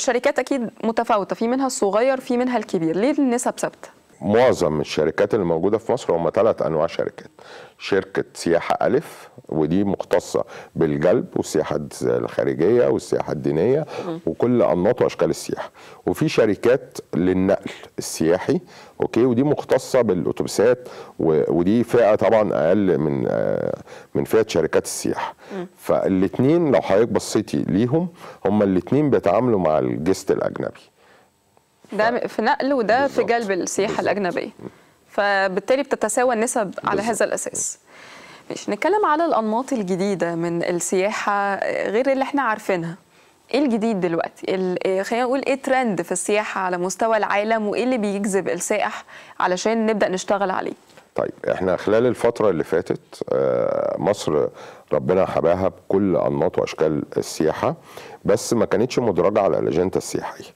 الشركات اكيد متفاوته في منها الصغير في منها الكبير ليه النسب ثابته معظم الشركات اللي موجوده في مصر هم ثلاث انواع شركات شركه سياحه الف ودي مختصه بالجلب والسياحه الخارجيه والسياحه الدينيه وكل انماط واشكال السياحه وفي شركات للنقل السياحي اوكي ودي مختصه بالاتوبيسات ودي فئه طبعا اقل من آه، من فئه شركات السياحه فالاثنين لو حضرتك بصيتي ليهم هم الاثنين بيتعاملوا مع الجست الاجنبي ده في نقل وده بالزبط. في جلب السياحه بالزبط. الاجنبيه فبالتالي بتتساوى النسب بالزبط. على هذا الاساس مش نتكلم على الانماط الجديده من السياحه غير اللي احنا عارفينها ايه الجديد دلوقتي إيه، خلينا نقول ايه ترند في السياحه على مستوى العالم وايه اللي بيجذب السائح علشان نبدا نشتغل عليه طيب احنا خلال الفترة اللي فاتت آه، مصر ربنا حباها بكل أنماط وأشكال السياحة بس ما كانتش مدرجة على الأجندة السياحية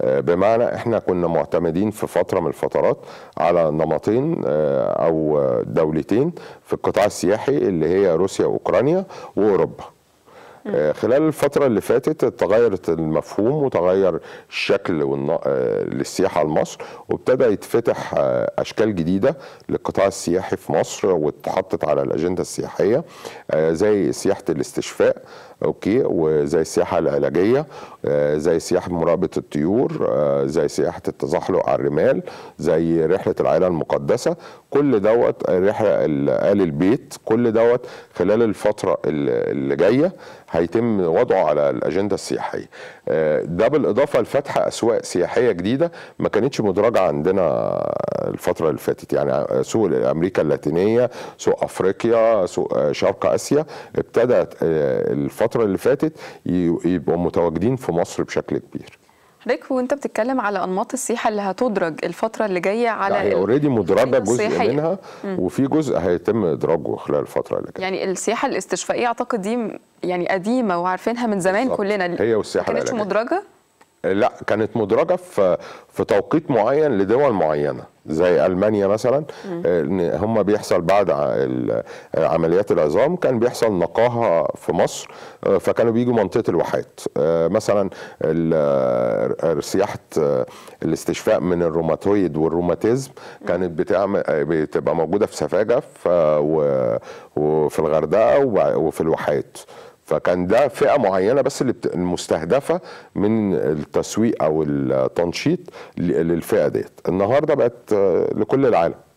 آه، بمعنى احنا كنا معتمدين في فتره من الفترات على نمطين آه، او دولتين في القطاع السياحي اللي هي روسيا واوكرانيا واوروبا آه، خلال الفترة اللي فاتت تغيرت المفهوم وتغير الشكل والن... للسياحة لمصر وابتدى يتفتح أشكال جديدة للقطاع السياحي في مصر واتحطت على الأجندة السياحية زي سياحة الاستشفاء أوكي وزي السياحة العلاجية آه، زي سياحه مراقبه الطيور آه، زي سياحه التزحلق على الرمال زي رحله العائله المقدسه كل دوت رحلة ال البيت كل دوت خلال الفتره اللي جايه هيتم وضعه على الاجنده السياحيه آه، ده بالاضافه لفتح اسواق سياحيه جديده ما كانتش مدرجه عندنا الفتره اللي فاتت يعني سوق امريكا اللاتينيه سوق افريقيا سوق شرق اسيا ابتدت الفتره اللي فاتت يبقوا متواجدين في مصر بشكل كبير حضرتك وانت بتتكلم على انماط السياحه اللي هتدرج الفتره اللي جايه على يعني هي اوريدي مدرجه جزء منها وفي جزء هيتم ادراجه خلال الفتره اللي جايه يعني السياحه الاستشفائيه اعتقد دي يعني قديمه وعارفينها من زمان بالزبط. كلنا هي والسياحه ما كانتش مدرجه لا كانت مدرجه في في توقيت معين لدول معينه زي المانيا مثلا ان آه، هم بيحصل بعد عمليات العظام كان بيحصل نقاهه في مصر آه، فكانوا بيجوا منطقه الواحات آه، مثلا سياحه الاستشفاء من الروماتويد والروماتيزم كانت بتعمل بتبقى موجوده في سفاجه وفي الغردقه وفي الواحات فكان ده فئه معينه بس اللي المستهدفه من التسويق او التنشيط للفئه ديت النهارده بقت آه، لكل العالم